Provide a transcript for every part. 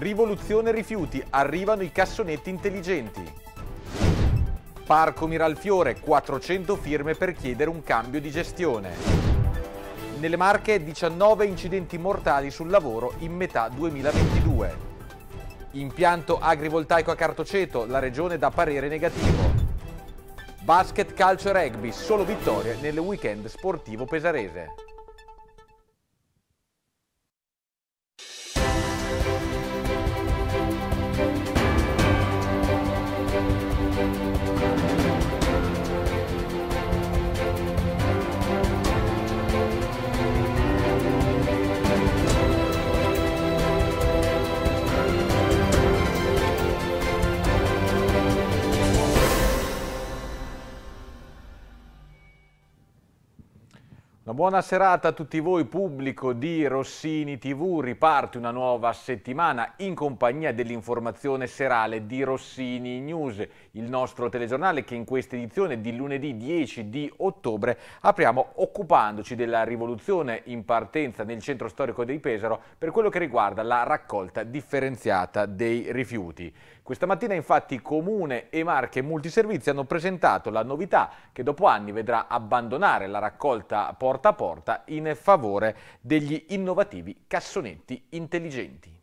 Rivoluzione rifiuti, arrivano i cassonetti intelligenti. Parco Miralfiore, 400 firme per chiedere un cambio di gestione. Nelle Marche 19 incidenti mortali sul lavoro in metà 2022. Impianto agrivoltaico a Cartoceto, la regione da parere negativo. Basket, calcio e rugby, solo vittorie nel weekend sportivo pesarese. Una buona serata a tutti voi pubblico di Rossini TV, riparte una nuova settimana in compagnia dell'informazione serale di Rossini News, il nostro telegiornale che in questa edizione di lunedì 10 di ottobre apriamo occupandoci della rivoluzione in partenza nel centro storico di Pesaro per quello che riguarda la raccolta differenziata dei rifiuti. Questa mattina infatti Comune e Marche Multiservizi hanno presentato la novità che dopo anni vedrà abbandonare la raccolta porta a porta in favore degli innovativi cassonetti intelligenti.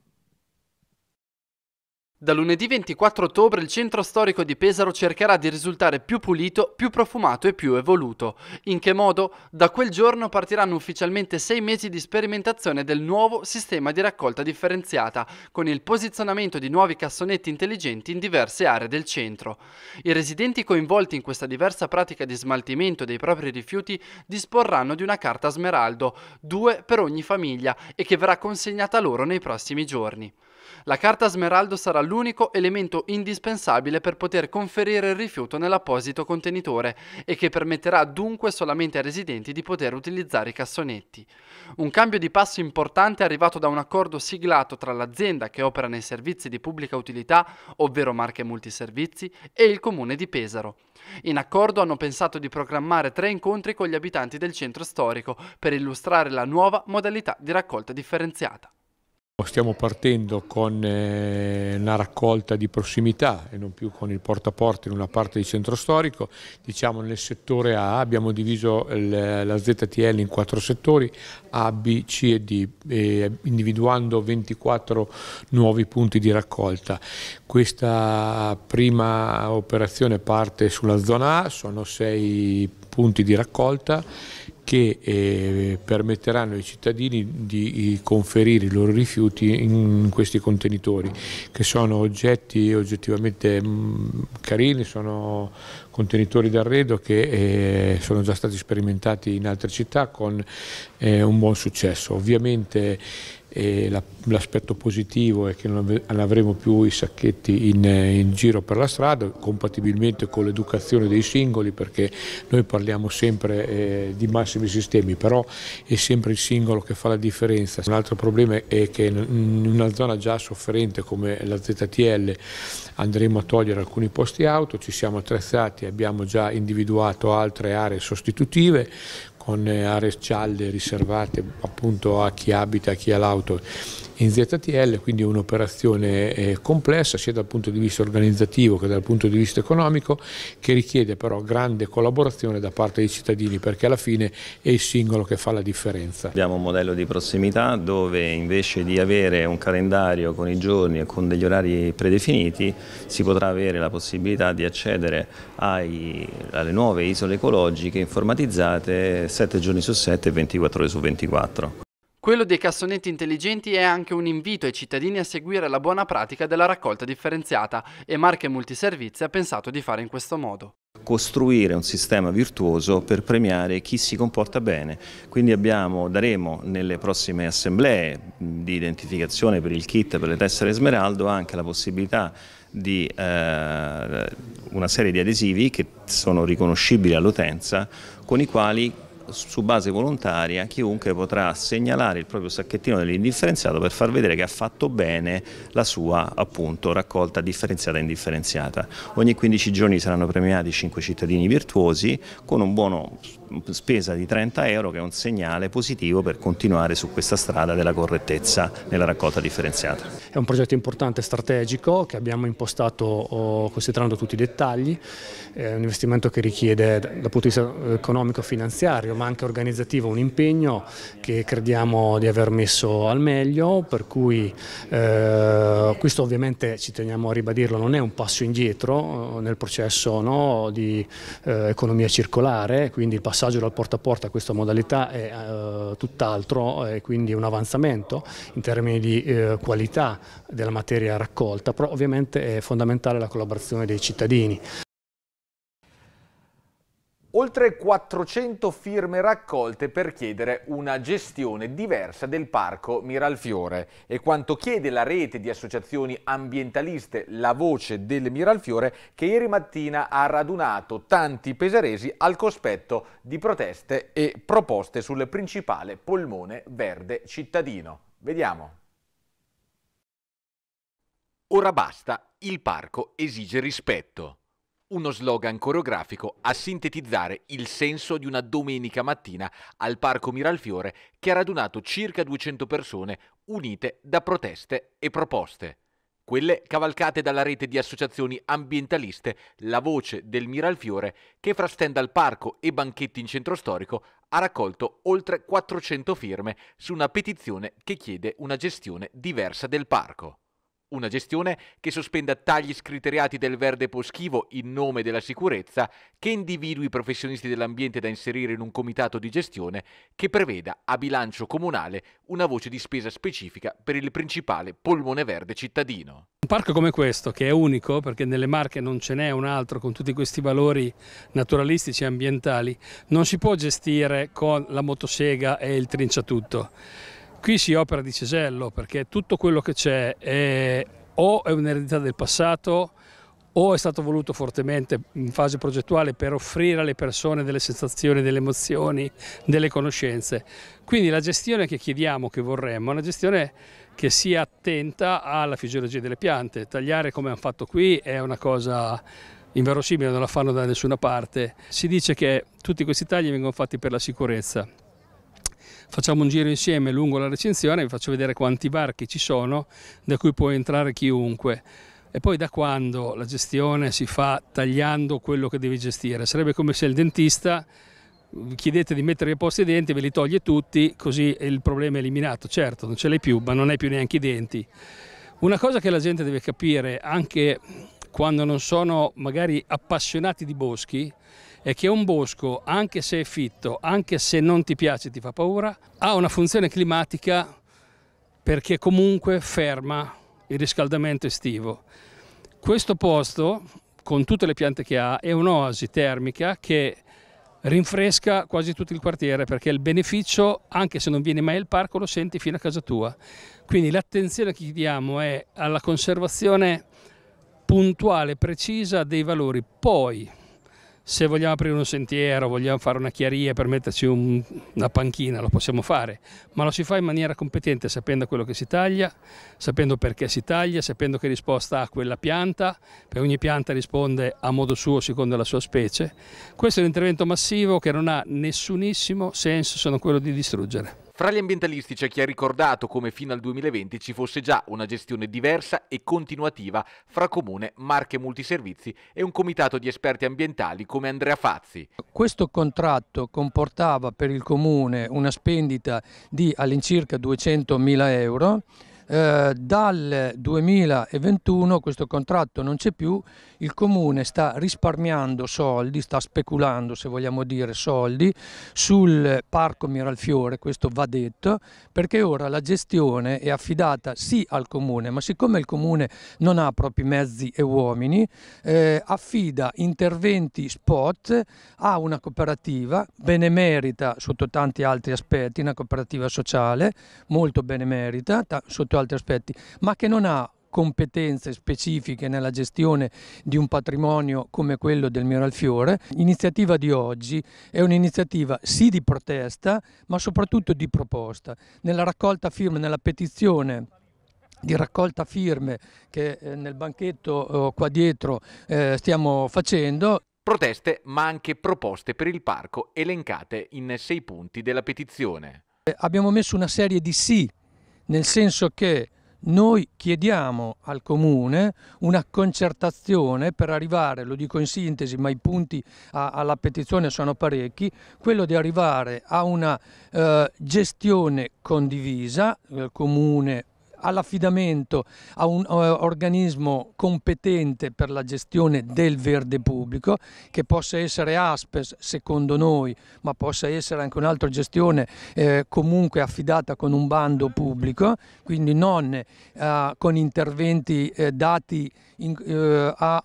Da lunedì 24 ottobre il centro storico di Pesaro cercherà di risultare più pulito, più profumato e più evoluto. In che modo? Da quel giorno partiranno ufficialmente sei mesi di sperimentazione del nuovo sistema di raccolta differenziata, con il posizionamento di nuovi cassonetti intelligenti in diverse aree del centro. I residenti coinvolti in questa diversa pratica di smaltimento dei propri rifiuti disporranno di una carta smeraldo, due per ogni famiglia, e che verrà consegnata loro nei prossimi giorni. La carta smeraldo sarà l'unico elemento indispensabile per poter conferire il rifiuto nell'apposito contenitore e che permetterà dunque solamente ai residenti di poter utilizzare i cassonetti. Un cambio di passo importante è arrivato da un accordo siglato tra l'azienda che opera nei servizi di pubblica utilità, ovvero Marche Multiservizi, e il comune di Pesaro. In accordo hanno pensato di programmare tre incontri con gli abitanti del centro storico per illustrare la nuova modalità di raccolta differenziata. Stiamo partendo con eh, una raccolta di prossimità e non più con il porta a porta in una parte di centro storico. Diciamo nel settore A abbiamo diviso la ZTL in quattro settori, A, B, C e D, individuando 24 nuovi punti di raccolta. Questa prima operazione parte sulla zona A, sono sei punti di raccolta che eh, permetteranno ai cittadini di eh, conferire i loro rifiuti in questi contenitori che sono oggetti oggettivamente mh, mm, carini, sono contenitori d'arredo che eh, sono già stati sperimentati in altre città con eh, un buon successo. Ovviamente l'aspetto positivo è che non avremo più i sacchetti in, in giro per la strada, compatibilmente con l'educazione dei singoli, perché noi parliamo sempre eh, di massimi sistemi, però è sempre il singolo che fa la differenza. Un altro problema è che in una zona già sofferente come la ZTL andremo a togliere alcuni posti auto, ci siamo attrezzati, abbiamo già individuato altre aree sostitutive, con eh, aree scialle riservate appunto a chi abita, a chi ha l'auto in ZTL, quindi è un'operazione eh, complessa sia dal punto di vista organizzativo che dal punto di vista economico che richiede però grande collaborazione da parte dei cittadini perché alla fine è il singolo che fa la differenza. Abbiamo un modello di prossimità dove invece di avere un calendario con i giorni e con degli orari predefiniti si potrà avere la possibilità di accedere ai, alle nuove isole ecologiche informatizzate 7 giorni su 7 e 24 ore su 24. Quello dei cassonetti intelligenti è anche un invito ai cittadini a seguire la buona pratica della raccolta differenziata e Marche Multiservizi ha pensato di fare in questo modo costruire un sistema virtuoso per premiare chi si comporta bene. Quindi abbiamo, daremo nelle prossime assemblee di identificazione per il kit, per le tessere smeraldo, anche la possibilità di eh, una serie di adesivi che sono riconoscibili all'utenza con i quali su base volontaria chiunque potrà segnalare il proprio sacchettino dell'indifferenziato per far vedere che ha fatto bene la sua appunto, raccolta differenziata e indifferenziata. Ogni 15 giorni saranno premiati 5 cittadini virtuosi con un buono spesa di 30 euro che è un segnale positivo per continuare su questa strada della correttezza nella raccolta differenziata. È un progetto importante, strategico, che abbiamo impostato oh, considerando tutti i dettagli, è un investimento che richiede dal punto di vista eh, economico-finanziario ma anche organizzativo un impegno che crediamo di aver messo al meglio, per cui eh, questo ovviamente ci teniamo a ribadirlo, non è un passo indietro eh, nel processo no, di eh, economia circolare, quindi il passo passaggio dal porta a porta a questa modalità è eh, tutt'altro e eh, quindi un avanzamento in termini di eh, qualità della materia raccolta, però ovviamente è fondamentale la collaborazione dei cittadini oltre 400 firme raccolte per chiedere una gestione diversa del parco Miralfiore e quanto chiede la rete di associazioni ambientaliste La Voce del Miralfiore che ieri mattina ha radunato tanti pesaresi al cospetto di proteste e proposte sul principale polmone verde cittadino. Vediamo. Ora basta, il parco esige rispetto uno slogan coreografico a sintetizzare il senso di una domenica mattina al Parco Miralfiore che ha radunato circa 200 persone unite da proteste e proposte. Quelle cavalcate dalla rete di associazioni ambientaliste La Voce del Miralfiore che fra stand al parco e banchetti in centro storico ha raccolto oltre 400 firme su una petizione che chiede una gestione diversa del parco. Una gestione che sospenda tagli scriteriati del verde poschivo in nome della sicurezza, che individui i professionisti dell'ambiente da inserire in un comitato di gestione, che preveda a bilancio comunale una voce di spesa specifica per il principale polmone verde cittadino. Un parco come questo, che è unico, perché nelle Marche non ce n'è un altro con tutti questi valori naturalistici e ambientali, non si può gestire con la motosega e il trinciatutto qui si opera di cesello perché tutto quello che c'è è, o è un'eredità del passato o è stato voluto fortemente in fase progettuale per offrire alle persone delle sensazioni, delle emozioni, delle conoscenze. Quindi la gestione che chiediamo, che vorremmo, è una gestione che sia attenta alla fisiologia delle piante. Tagliare come hanno fatto qui è una cosa inverosimile, non la fanno da nessuna parte. Si dice che tutti questi tagli vengono fatti per la sicurezza facciamo un giro insieme lungo la recinzione, vi faccio vedere quanti barchi ci sono da cui può entrare chiunque. E poi da quando la gestione si fa tagliando quello che devi gestire? Sarebbe come se il dentista vi chiedete di mettere a posto i denti, ve li toglie tutti, così il problema è eliminato. Certo, non ce l'hai più, ma non hai più neanche i denti. Una cosa che la gente deve capire, anche quando non sono magari appassionati di boschi, è che un bosco, anche se è fitto, anche se non ti piace, ti fa paura, ha una funzione climatica perché comunque ferma il riscaldamento estivo. Questo posto, con tutte le piante che ha, è un'oasi termica che rinfresca quasi tutto il quartiere perché il beneficio, anche se non vieni mai al parco, lo senti fino a casa tua. Quindi l'attenzione che diamo è alla conservazione puntuale, precisa dei valori. Poi se vogliamo aprire un sentiero, vogliamo fare una chiaria per metterci un, una panchina, lo possiamo fare, ma lo si fa in maniera competente, sapendo quello che si taglia, sapendo perché si taglia, sapendo che risposta ha quella pianta, perché ogni pianta risponde a modo suo, secondo la sua specie. Questo è un intervento massivo che non ha nessunissimo senso se non quello di distruggere. Fra gli ambientalisti c'è chi ha ricordato come fino al 2020 ci fosse già una gestione diversa e continuativa fra Comune, Marche Multiservizi e un comitato di esperti ambientali come Andrea Fazzi. Questo contratto comportava per il Comune una spendita di all'incirca 200.000 euro eh, dal 2021 questo contratto non c'è più, il comune sta risparmiando soldi, sta speculando se vogliamo dire soldi sul parco Miralfiore, questo va detto, perché ora la gestione è affidata sì al comune, ma siccome il comune non ha propri mezzi e uomini, eh, affida interventi spot a una cooperativa benemerita sotto tanti altri aspetti, una cooperativa sociale molto benemerita sotto altri aspetti, ma che non ha competenze specifiche nella gestione di un patrimonio come quello del Miralfiore. L'iniziativa di oggi è un'iniziativa sì di protesta ma soprattutto di proposta. Nella raccolta firme, nella petizione di raccolta firme che eh, nel banchetto eh, qua dietro eh, stiamo facendo. Proteste ma anche proposte per il parco elencate in sei punti della petizione. Abbiamo messo una serie di sì nel senso che noi chiediamo al Comune una concertazione per arrivare, lo dico in sintesi ma i punti a, alla petizione sono parecchi, quello di arrivare a una eh, gestione condivisa, eh, Comune, all'affidamento a un eh, organismo competente per la gestione del verde pubblico, che possa essere Aspes secondo noi, ma possa essere anche un'altra gestione eh, comunque affidata con un bando pubblico, quindi non eh, con interventi eh, dati in, eh, a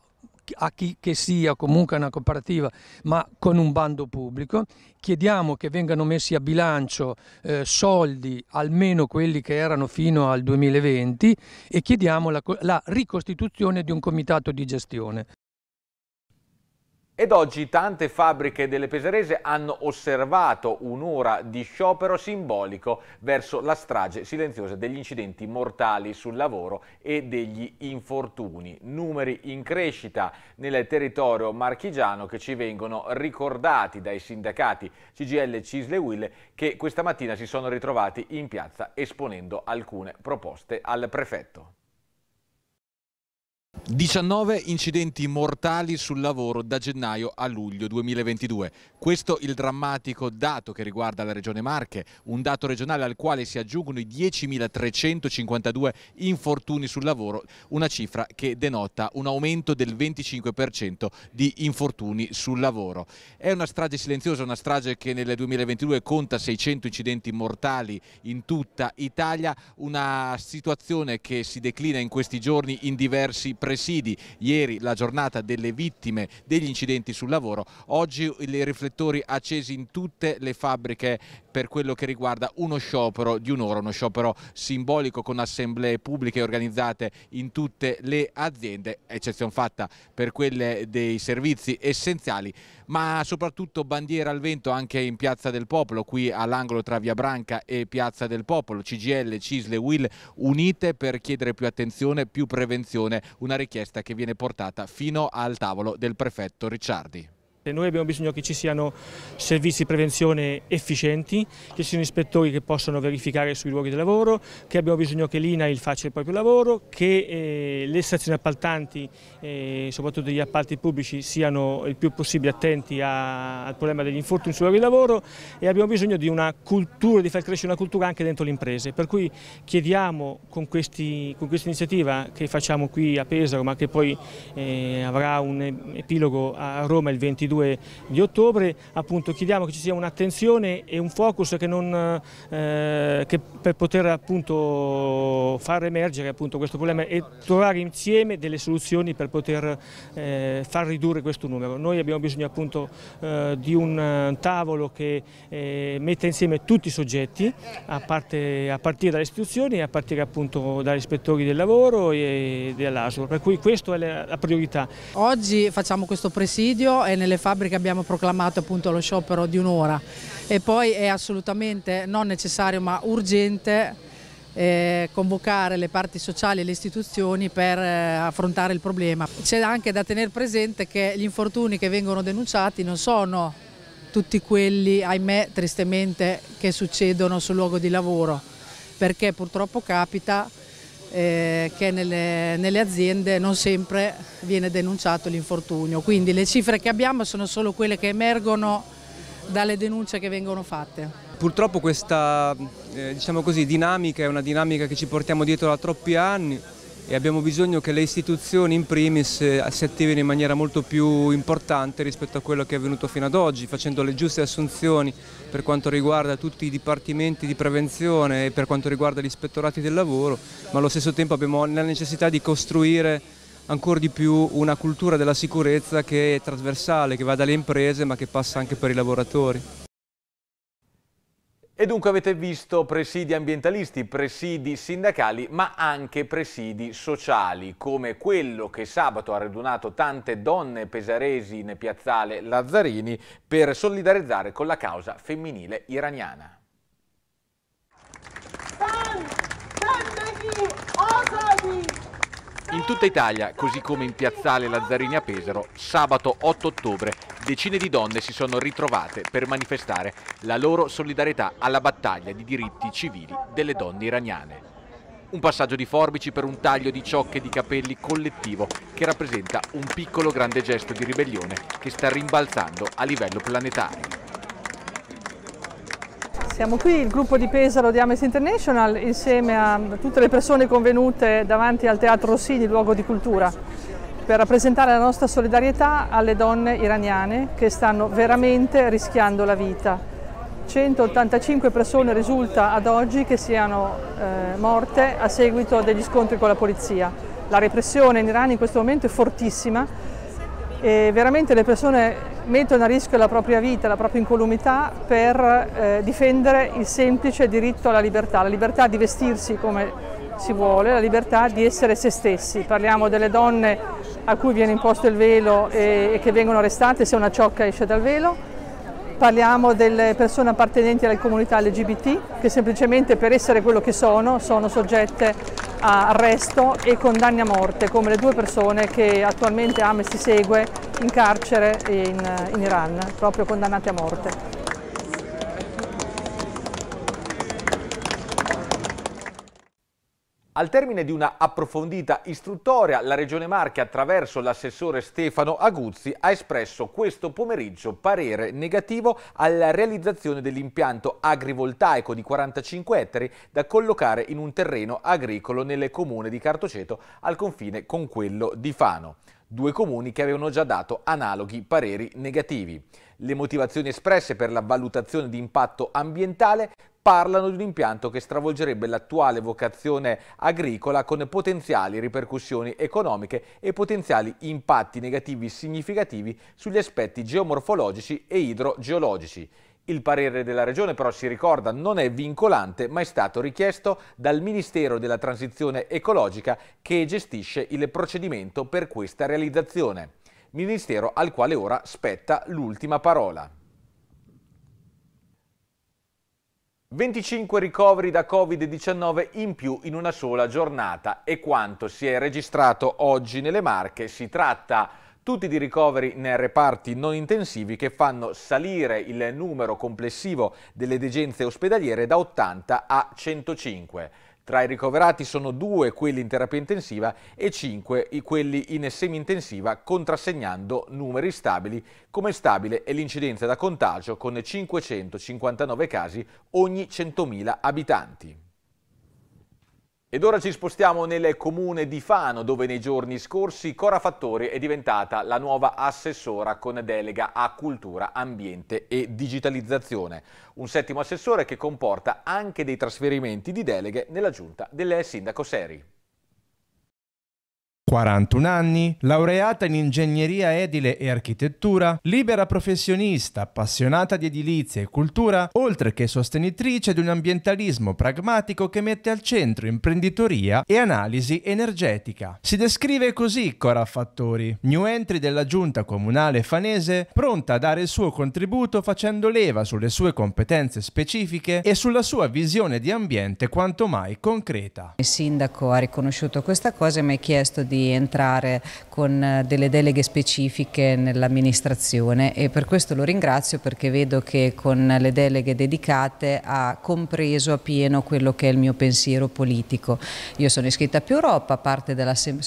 a chi che sia comunque una cooperativa ma con un bando pubblico, chiediamo che vengano messi a bilancio eh, soldi almeno quelli che erano fino al 2020 e chiediamo la, la ricostituzione di un comitato di gestione. Ed oggi tante fabbriche delle Pesarese hanno osservato un'ora di sciopero simbolico verso la strage silenziosa degli incidenti mortali sul lavoro e degli infortuni. Numeri in crescita nel territorio marchigiano che ci vengono ricordati dai sindacati CGL Cisle Will che questa mattina si sono ritrovati in piazza esponendo alcune proposte al prefetto. 19 incidenti mortali sul lavoro da gennaio a luglio 2022. Questo il drammatico dato che riguarda la regione Marche, un dato regionale al quale si aggiungono i 10.352 infortuni sul lavoro, una cifra che denota un aumento del 25% di infortuni sul lavoro. È una strage silenziosa, una strage che nel 2022 conta 600 incidenti mortali in tutta Italia, una situazione che si declina in questi giorni in diversi presidi ieri la giornata delle vittime degli incidenti sul lavoro, oggi i riflettori accesi in tutte le fabbriche per quello che riguarda uno sciopero di un'ora, uno sciopero simbolico con assemblee pubbliche organizzate in tutte le aziende, eccezione fatta per quelle dei servizi essenziali, ma soprattutto bandiera al vento anche in Piazza del Popolo, qui all'angolo tra Via Branca e Piazza del Popolo, CGL, CISLE, Will, unite per chiedere più attenzione, più prevenzione, una una richiesta che viene portata fino al tavolo del prefetto Ricciardi. Noi abbiamo bisogno che ci siano servizi di prevenzione efficienti, che ci siano ispettori che possano verificare sui luoghi di lavoro, che abbiamo bisogno che l'INAIL faccia il proprio lavoro, che eh, le stazioni appaltanti, eh, soprattutto gli appalti pubblici, siano il più possibile attenti a, al problema degli infortuni sui luoghi di lavoro e abbiamo bisogno di una cultura, di far crescere una cultura anche dentro le imprese. Per cui chiediamo con, questi, con questa iniziativa che facciamo qui a Pesaro, ma che poi eh, avrà un epilogo a Roma il 22, 22 di ottobre, appunto chiediamo che ci sia un'attenzione e un focus che non, eh, che per poter appunto far emergere appunto questo problema e trovare insieme delle soluzioni per poter eh, far ridurre questo numero. Noi abbiamo bisogno appunto eh, di un eh, tavolo che eh, metta insieme tutti i soggetti a, parte, a partire dalle istituzioni e a partire appunto dagli ispettori del lavoro e dell'ASUR, per cui questa è la priorità. Oggi facciamo questo presidio e nelle fabbriche abbiamo proclamato appunto lo sciopero di un'ora e poi è assolutamente non necessario ma urgente eh, convocare le parti sociali e le istituzioni per eh, affrontare il problema. C'è anche da tenere presente che gli infortuni che vengono denunciati non sono tutti quelli, ahimè, tristemente, che succedono sul luogo di lavoro, perché purtroppo capita eh, che nelle, nelle, aziende non sempre viene denunciato l'infortunio. Quindi le cifre che abbiamo sono solo quelle che emergono dalle denunce che vengono fatte. Purtroppo questa eh, diciamo così, dinamica è una dinamica che ci portiamo dietro da troppi anni e abbiamo bisogno che le istituzioni in primis eh, si attivino in maniera molto più importante rispetto a quello che è avvenuto fino ad oggi, facendo le giuste assunzioni per quanto riguarda tutti i dipartimenti di prevenzione e per quanto riguarda gli ispettorati del lavoro, ma allo stesso tempo abbiamo la necessità di costruire ancora di più una cultura della sicurezza che è trasversale, che va dalle imprese ma che passa anche per i lavoratori. E dunque avete visto presidi ambientalisti, presidi sindacali, ma anche presidi sociali, come quello che sabato ha radunato tante donne pesaresi in piazzale Lazzarini per solidarizzare con la causa femminile iraniana. Sen, in tutta Italia, così come in piazzale Lazzarini a Pesaro, sabato 8 ottobre decine di donne si sono ritrovate per manifestare la loro solidarietà alla battaglia di diritti civili delle donne iraniane. Un passaggio di forbici per un taglio di ciocche di capelli collettivo che rappresenta un piccolo grande gesto di ribellione che sta rimbalzando a livello planetario. Siamo qui, il gruppo di Pesaro di Amnesty International, insieme a tutte le persone convenute davanti al Teatro Rossini, luogo di cultura, per rappresentare la nostra solidarietà alle donne iraniane che stanno veramente rischiando la vita. 185 persone risulta ad oggi che siano eh, morte a seguito degli scontri con la polizia. La repressione in Iran in questo momento è fortissima e veramente le persone mettono a rischio la propria vita, la propria incolumità per eh, difendere il semplice diritto alla libertà, la libertà di vestirsi come si vuole, la libertà di essere se stessi. Parliamo delle donne a cui viene imposto il velo e, e che vengono arrestate se una ciocca esce dal velo, parliamo delle persone appartenenti alle comunità LGBT che semplicemente per essere quello che sono sono soggette a arresto e condanni a morte, come le due persone che attualmente si segue in carcere in, in Iran, proprio condannate a morte. Al termine di una approfondita istruttoria, la Regione Marche attraverso l'assessore Stefano Aguzzi ha espresso questo pomeriggio parere negativo alla realizzazione dell'impianto agrivoltaico di 45 ettari da collocare in un terreno agricolo nel comune di Cartoceto al confine con quello di Fano due comuni che avevano già dato analoghi pareri negativi. Le motivazioni espresse per la valutazione di impatto ambientale parlano di un impianto che stravolgerebbe l'attuale vocazione agricola con potenziali ripercussioni economiche e potenziali impatti negativi significativi sugli aspetti geomorfologici e idrogeologici. Il parere della Regione però si ricorda non è vincolante ma è stato richiesto dal Ministero della Transizione Ecologica che gestisce il procedimento per questa realizzazione. Ministero al quale ora spetta l'ultima parola. 25 ricoveri da Covid-19 in più in una sola giornata e quanto si è registrato oggi nelle Marche. Si tratta tutti di ricoveri nei reparti non intensivi che fanno salire il numero complessivo delle degenze ospedaliere da 80 a 105. Tra i ricoverati sono due quelli in terapia intensiva e cinque quelli in semi-intensiva, contrassegnando numeri stabili, come stabile è l'incidenza da contagio con 559 casi ogni 100.000 abitanti. Ed ora ci spostiamo nel comune di Fano, dove nei giorni scorsi Cora Fattori è diventata la nuova assessora con delega a cultura, ambiente e digitalizzazione. Un settimo assessore che comporta anche dei trasferimenti di deleghe nella giunta del sindaco Seri. 41 anni, laureata in ingegneria edile e architettura, libera professionista, appassionata di edilizia e cultura, oltre che sostenitrice di un ambientalismo pragmatico che mette al centro imprenditoria e analisi energetica. Si descrive così Cora Fattori, new entry della giunta comunale fanese, pronta a dare il suo contributo facendo leva sulle sue competenze specifiche e sulla sua visione di ambiente quanto mai concreta. Il sindaco ha riconosciuto questa cosa e mi ha chiesto di di entrare con eh, delle deleghe specifiche nell'amministrazione e per questo lo ringrazio perché vedo che con le deleghe dedicate ha compreso appieno quello che è il mio pensiero politico. Io sono iscritta a Più Europa, parte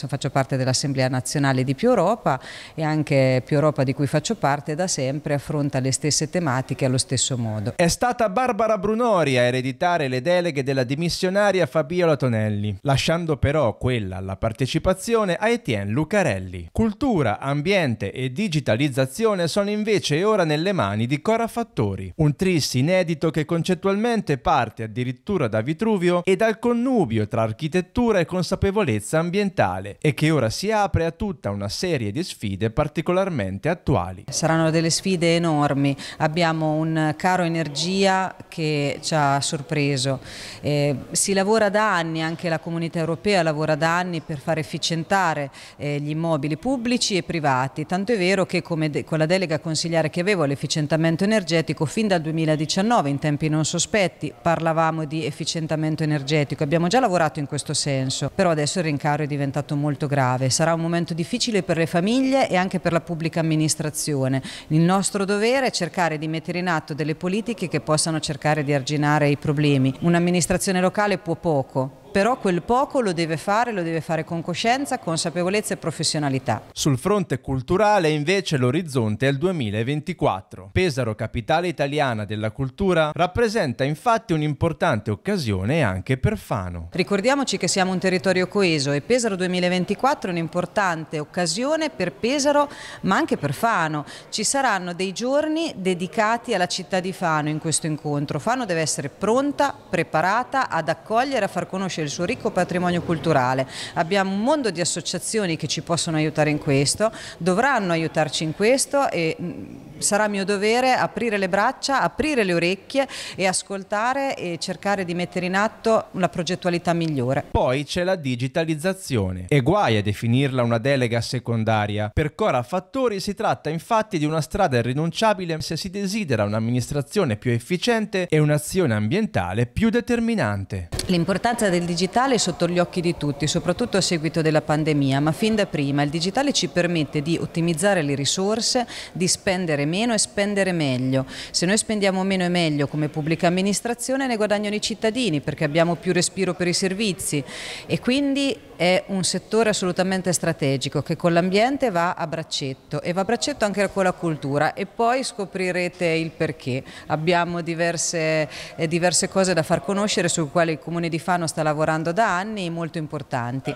faccio parte dell'Assemblea Nazionale di Più Europa e anche Più Europa di cui faccio parte da sempre affronta le stesse tematiche allo stesso modo. È stata Barbara Brunori a ereditare le deleghe della dimissionaria Fabiola Tonelli, lasciando però quella alla partecipazione trasmissione a Etienne Lucarelli. Cultura, ambiente e digitalizzazione sono invece ora nelle mani di Cora Fattori, un tris inedito che concettualmente parte addirittura da Vitruvio e dal connubio tra architettura e consapevolezza ambientale e che ora si apre a tutta una serie di sfide particolarmente attuali. Saranno delle sfide enormi, abbiamo un caro energia che ci ha sorpreso. Eh, si lavora da anni, anche la comunità europea lavora da anni per fare efficienza regolamentare eh, gli immobili pubblici e privati, tanto è vero che come con la delega consigliare che avevo all'efficientamento energetico fin dal 2019 in tempi non sospetti parlavamo di efficientamento energetico, abbiamo già lavorato in questo senso, però adesso il rincaro è diventato molto grave, sarà un momento difficile per le famiglie e anche per la pubblica amministrazione. Il nostro dovere è cercare di mettere in atto delle politiche che possano cercare di arginare i problemi. Un'amministrazione locale può poco, però quel poco lo deve fare, lo deve fare con coscienza, consapevolezza e professionalità. Sul fronte culturale invece l'orizzonte è il 2024. Pesaro, capitale italiana della cultura, rappresenta infatti un'importante occasione anche per Fano. Ricordiamoci che siamo un territorio coeso e Pesaro 2024 è un'importante occasione per Pesaro ma anche per Fano. Ci saranno dei giorni dedicati alla città di Fano in questo incontro. Fano deve essere pronta, preparata ad accogliere, a far conoscere il suo ricco patrimonio culturale. Abbiamo un mondo di associazioni che ci possono aiutare in questo, dovranno aiutarci in questo e mm, sarà mio dovere aprire le braccia, aprire le orecchie e ascoltare e cercare di mettere in atto una progettualità migliore. Poi c'è la digitalizzazione e guai a definirla una delega secondaria. Per Cora Fattori si tratta infatti di una strada irrinunciabile se si desidera un'amministrazione più efficiente e un'azione ambientale più determinante. L'importanza del digitale è sotto gli occhi di tutti, soprattutto a seguito della pandemia, ma fin da prima il digitale ci permette di ottimizzare le risorse, di spendere meno e spendere meglio. Se noi spendiamo meno e meglio come pubblica amministrazione ne guadagnano i cittadini perché abbiamo più respiro per i servizi e quindi è un settore assolutamente strategico che con l'ambiente va a braccetto e va a braccetto anche con la cultura e poi scoprirete il perché. Abbiamo diverse, eh, diverse cose da far conoscere su quali il Comune di Fano sta lavorando da anni molto importanti.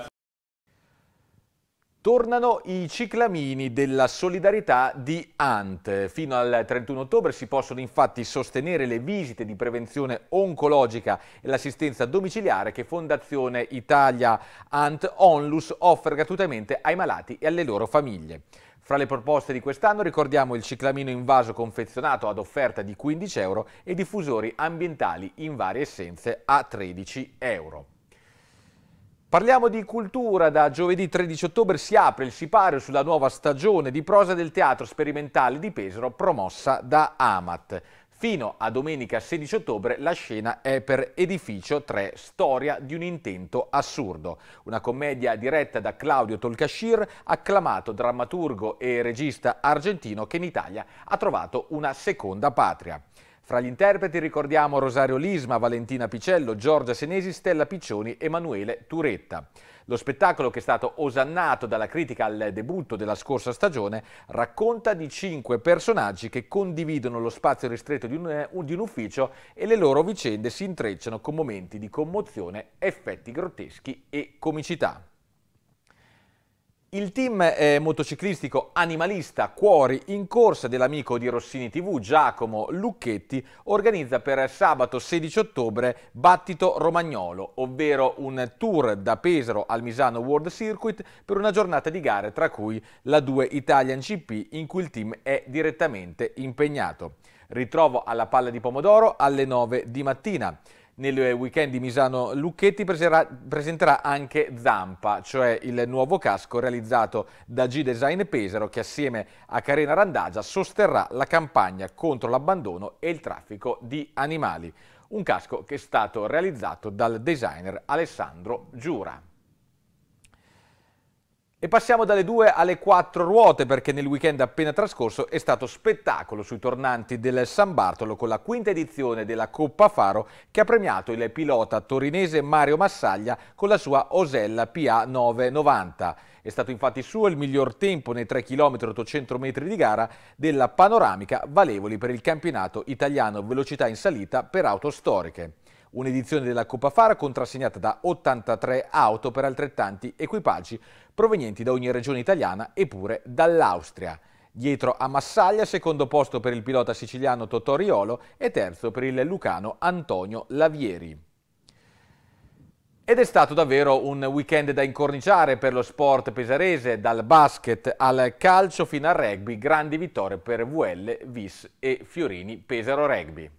Tornano i ciclamini della solidarietà di Ant. Fino al 31 ottobre si possono infatti sostenere le visite di prevenzione oncologica e l'assistenza domiciliare che Fondazione Italia Ant Onlus offre gratuitamente ai malati e alle loro famiglie. Fra le proposte di quest'anno ricordiamo il ciclamino in vaso confezionato ad offerta di 15 euro e diffusori ambientali in varie essenze a 13 euro. Parliamo di cultura, da giovedì 13 ottobre si apre il sipario sulla nuova stagione di prosa del Teatro Sperimentale di Pesaro promossa da Amat. Fino a domenica 16 ottobre la scena è per Edificio 3, storia di un intento assurdo. Una commedia diretta da Claudio Tolcascir, acclamato drammaturgo e regista argentino che in Italia ha trovato una seconda patria. Fra gli interpreti ricordiamo Rosario Lisma, Valentina Picello, Giorgia Senesi, Stella Piccioni, Emanuele Turetta. Lo spettacolo, che è stato osannato dalla critica al debutto della scorsa stagione, racconta di cinque personaggi che condividono lo spazio ristretto di un, eh, di un ufficio e le loro vicende si intrecciano con momenti di commozione, effetti grotteschi e comicità. Il team eh, motociclistico animalista Cuori in corsa dell'amico di Rossini TV Giacomo Lucchetti organizza per sabato 16 ottobre Battito Romagnolo, ovvero un tour da Pesaro al Misano World Circuit per una giornata di gare tra cui la 2 Italian CP in cui il team è direttamente impegnato. Ritrovo alla palla di pomodoro alle 9 di mattina nel weekend di Misano Lucchetti presenterà anche Zampa, cioè il nuovo casco realizzato da G-Design Pesaro che assieme a Carena Randagia sosterrà la campagna contro l'abbandono e il traffico di animali. Un casco che è stato realizzato dal designer Alessandro Giura. E passiamo dalle due alle quattro ruote perché nel weekend appena trascorso è stato spettacolo sui tornanti del San Bartolo con la quinta edizione della Coppa Faro che ha premiato il pilota torinese Mario Massaglia con la sua Osella PA 990. È stato infatti suo il miglior tempo nei 3 km 800 metri di gara della panoramica valevoli per il campionato italiano velocità in salita per auto storiche. Un'edizione della Coppa Fara contrassegnata da 83 auto per altrettanti equipaggi provenienti da ogni regione italiana e pure dall'Austria. Dietro a Massaglia, secondo posto per il pilota siciliano Totò Riolo e terzo per il lucano Antonio Lavieri. Ed è stato davvero un weekend da incorniciare per lo sport pesarese, dal basket al calcio fino al rugby, grandi vittorie per VL, Vis e Fiorini Pesaro Rugby.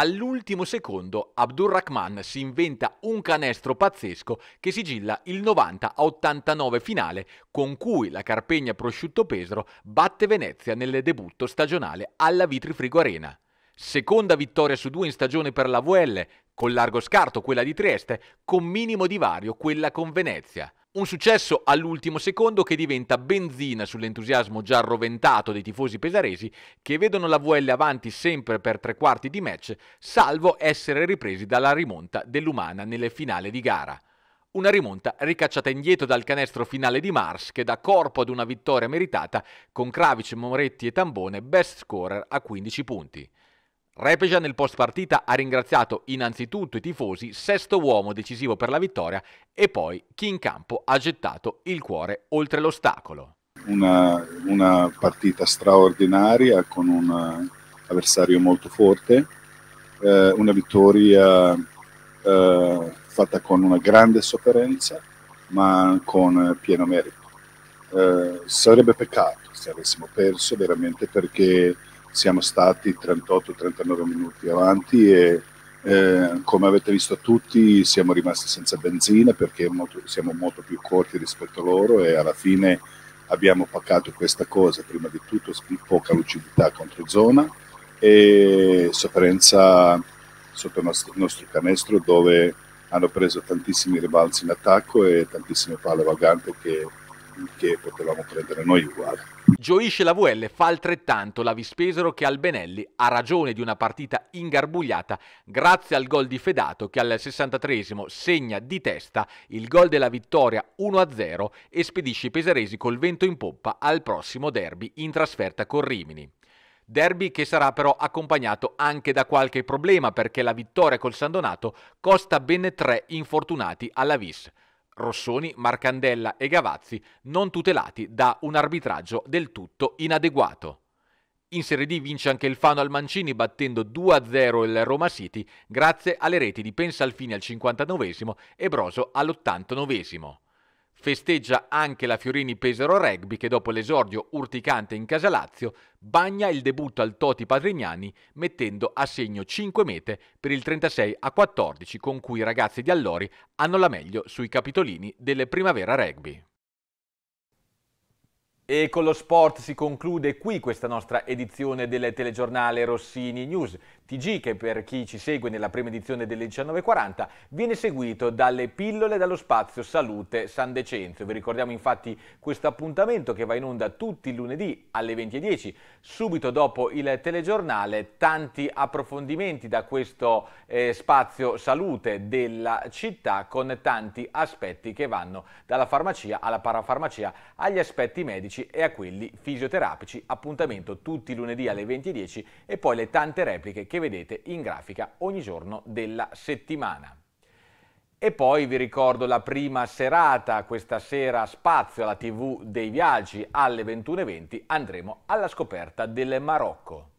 All'ultimo secondo Abdurrahman si inventa un canestro pazzesco che sigilla il 90-89 finale con cui la Carpegna Prosciutto Pesaro batte Venezia nel debutto stagionale alla Vitrifrigo Arena. Seconda vittoria su due in stagione per la VL, con largo scarto quella di Trieste, con minimo divario quella con Venezia. Un successo all'ultimo secondo che diventa benzina sull'entusiasmo già arroventato dei tifosi pesaresi che vedono la VL avanti sempre per tre quarti di match, salvo essere ripresi dalla rimonta dell'Umana nelle finali di gara. Una rimonta ricacciata indietro dal canestro finale di Mars che dà corpo ad una vittoria meritata con Kravic, Moretti e Tambone best scorer a 15 punti. Repeja nel post partita ha ringraziato innanzitutto i tifosi, sesto uomo decisivo per la vittoria e poi chi in campo ha gettato il cuore oltre l'ostacolo. Una, una, partita straordinaria con un eh, avversario molto forte, eh, una vittoria eh, fatta con una grande sofferenza ma con pieno merito. Eh, sarebbe peccato se avessimo perso veramente perché siamo stati 38-39 minuti avanti e eh, come avete visto tutti siamo rimasti senza benzina perché molto, siamo molto più corti rispetto a loro e alla fine abbiamo pagato questa cosa, prima di tutto poca lucidità contro zona e sofferenza sotto il nostro, nostro canestro dove hanno preso tantissimi ribalzi in attacco e tantissime palle vaganti che, che potevamo prendere noi uguali. Gioisce la VL, fa altrettanto la Vispesero che Albenelli ha ragione di una partita ingarbugliata grazie al gol di Fedato che al 63esimo segna di testa il gol della vittoria 1-0 e spedisce i pesaresi col vento in poppa al prossimo derby in trasferta con Rimini. Derby che sarà però accompagnato anche da qualche problema perché la vittoria col San Donato costa ben tre infortunati alla Vis. Rossoni, Marcandella e Gavazzi non tutelati da un arbitraggio del tutto inadeguato. In Serie D vince anche il Fano al Mancini battendo 2-0 il Roma City grazie alle reti di Pensalfini al 59 e Broso all'89. Festeggia anche la Fiorini Pesaro Rugby che dopo l'esordio urticante in Casalazio bagna il debutto al Toti Padrignani mettendo a segno 5 mete per il 36 a 14 con cui i ragazzi di Allori hanno la meglio sui capitolini delle Primavera Rugby. E con lo sport si conclude qui questa nostra edizione del telegiornale Rossini News. TG che per chi ci segue nella prima edizione delle 19.40 viene seguito dalle pillole dallo spazio Salute San Decenzio. Vi ricordiamo infatti questo appuntamento che va in onda tutti i lunedì alle 20.10, subito dopo il telegiornale, tanti approfondimenti da questo eh, spazio salute della città con tanti aspetti che vanno dalla farmacia alla parafarmacia, agli aspetti medici e a quelli fisioterapici. Appuntamento tutti i lunedì alle 20.10 e poi le tante repliche che che vedete in grafica ogni giorno della settimana. E poi vi ricordo la prima serata, questa sera spazio alla TV dei viaggi alle 21.20 andremo alla scoperta del Marocco.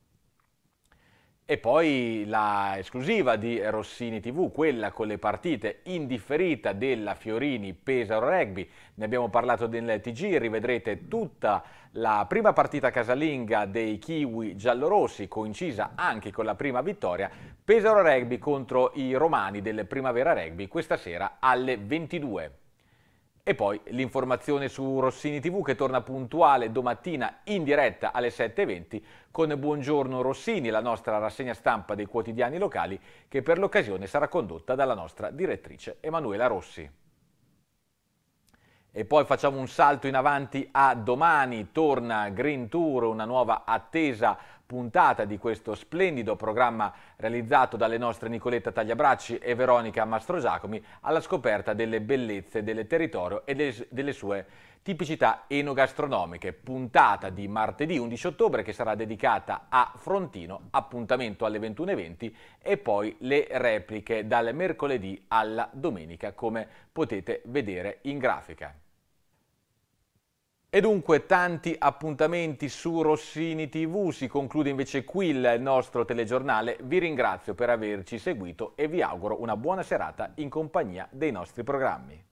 E poi la esclusiva di Rossini TV, quella con le partite indifferita della Fiorini Pesaro Rugby. Ne abbiamo parlato nel TG, rivedrete tutta la prima partita casalinga dei Kiwi giallorossi, coincisa anche con la prima vittoria. Pesaro Rugby contro i romani del Primavera Rugby questa sera alle 22. E poi l'informazione su Rossini TV che torna puntuale domattina in diretta alle 7.20 con Buongiorno Rossini, la nostra rassegna stampa dei quotidiani locali che per l'occasione sarà condotta dalla nostra direttrice Emanuela Rossi. E poi facciamo un salto in avanti a domani, torna Green Tour, una nuova attesa puntata di questo splendido programma realizzato dalle nostre Nicoletta Tagliabracci e Veronica Mastrogiacomi alla scoperta delle bellezze del territorio e delle, delle sue tipicità enogastronomiche, puntata di martedì 11 ottobre che sarà dedicata a Frontino, appuntamento alle 21.20 e poi le repliche dal mercoledì alla domenica come potete vedere in grafica. E dunque tanti appuntamenti su Rossini TV, si conclude invece qui il nostro telegiornale, vi ringrazio per averci seguito e vi auguro una buona serata in compagnia dei nostri programmi.